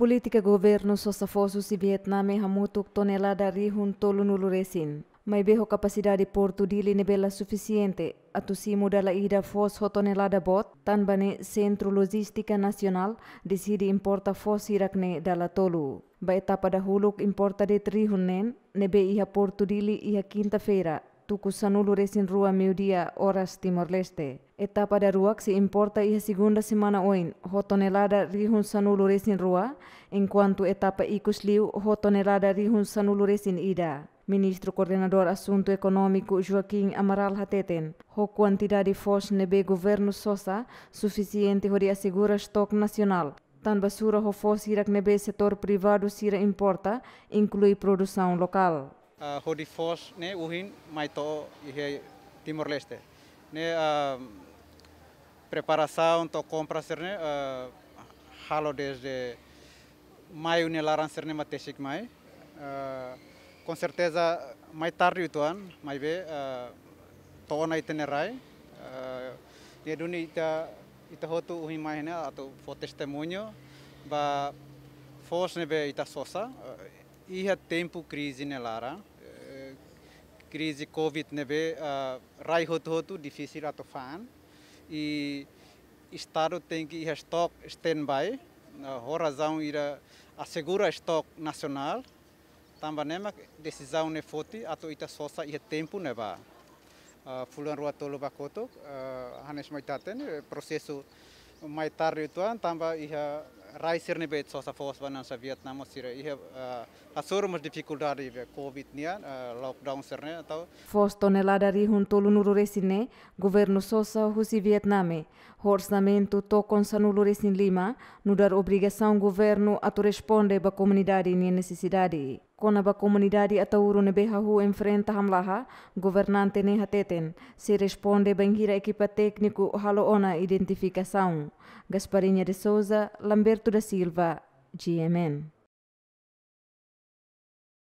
Politică guvernul si Vietnam Vietname hamutuk tonelada tolu nulu resin. Mai beho di porto dele nebela suficiente, simu dala ida fos tonelada bot, tanbane Centro logistika Nacional decide importa fos irakne dala tolu. Ba etapa huluk importa de trihun nen, be iha porto dili iha quinta-feira, tukusanuluresin rua miudia horas Timor-Leste. Etapa da se importa y segunda semana oin, ho tonelada rihun sanuluresin rua, enquanto etapa icus liu, ho tonelada rihun sanuluresin ida. Ministro Coordenador Assunto Econômico Joaquim Amaral Hateten, ho quantidade fos nebe governo sosa suficiente hori assegura estoque nacional. Tan basura ho fos irak nebe setor privado sira importa, inclui produção local. Uh, hodi force ne uhin maito ihe Timor Leste ne um, preparação to compra ser ne uh, halo desde maio ne laran ser ne matesik mai com uh, certeza mais tarde tuan mai be to na itinerai ne duni ita ita hotu uhin mai ne atau fo testemunho ba fos ne be ita sosa ia tempo crise nelara eh, crise covid neve eh, rai hot hotu difícil ato tofan e estado tem que ir stock standby uh, eh, horazão ira assegura stock nacional também nema decisão ne foti ato ita sosa ia tempo neva uh, fulan rua tolo bakoto uh, hanes maitaten processo maitar tuan também ia reisirnebe sosa fosbanan sa Vietnam sira ihe eh, asur mas dificultade ibe covid nia eh, lockdown sirne atau fos tonelada rihun tolu nururesine governo sosa husi Vietname orçamento tocam sa nururesin lima nudar obrigação governo a tu responde ba comunidade nia necessidade Konaba comunidade Atauru behahu enfrenta hamlaha, governante ne hateten, se responde banhira equipa técnico haloona identificação. Gasparinha de Souza, Lamberto da Silva, GMN.